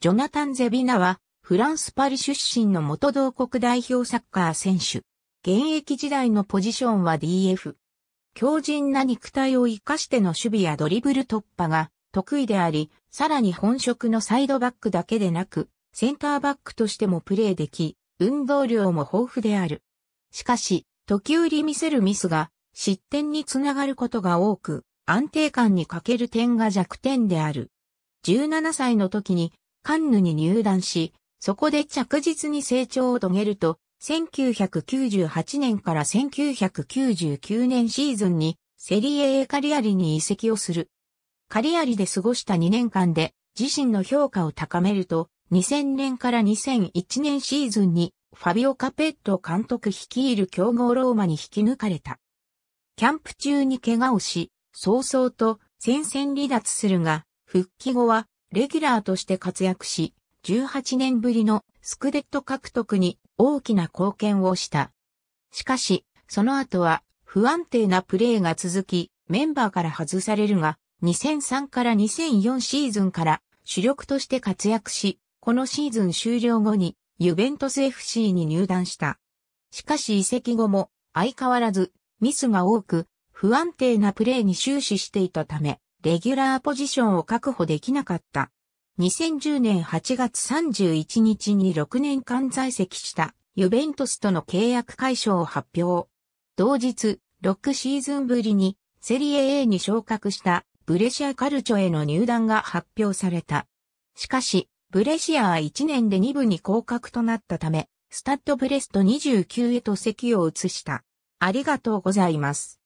ジョナタン・ゼビナは、フランス・パリ出身の元同国代表サッカー選手。現役時代のポジションは DF。強靭な肉体を生かしての守備やドリブル突破が得意であり、さらに本職のサイドバックだけでなく、センターバックとしてもプレーでき、運動量も豊富である。しかし、時折見せるミスが失点につながることが多く、安定感に欠ける点が弱点である。17歳の時にカンヌに入団し、そこで着実に成長を遂げると、1998年から1999年シーズンにセリエ A カリアリに移籍をする。カリアリで過ごした2年間で自身の評価を高めると、2000年から2001年シーズンにファビオ・カペット監督率いる強豪ローマに引き抜かれた。キャンプ中に怪我をし、早々と戦線離脱するが、復帰後はレギュラーとして活躍し、18年ぶりのスクデット獲得に大きな貢献をした。しかし、その後は不安定なプレーが続き、メンバーから外されるが、2003から2004シーズンから主力として活躍し、このシーズン終了後にユベントス FC に入団した。しかし移籍後も相変わらずミスが多く不安定なプレーに終始していたため、レギュラーポジションを確保できなかった。2010年8月31日に6年間在籍したユベントスとの契約解消を発表。同日、6シーズンぶりにセリエ A に昇格したブレシアカルチョへの入団が発表された。しかし、ブレシアは1年で2部に降格となったため、スタッドブレスト29へと席を移した。ありがとうございます。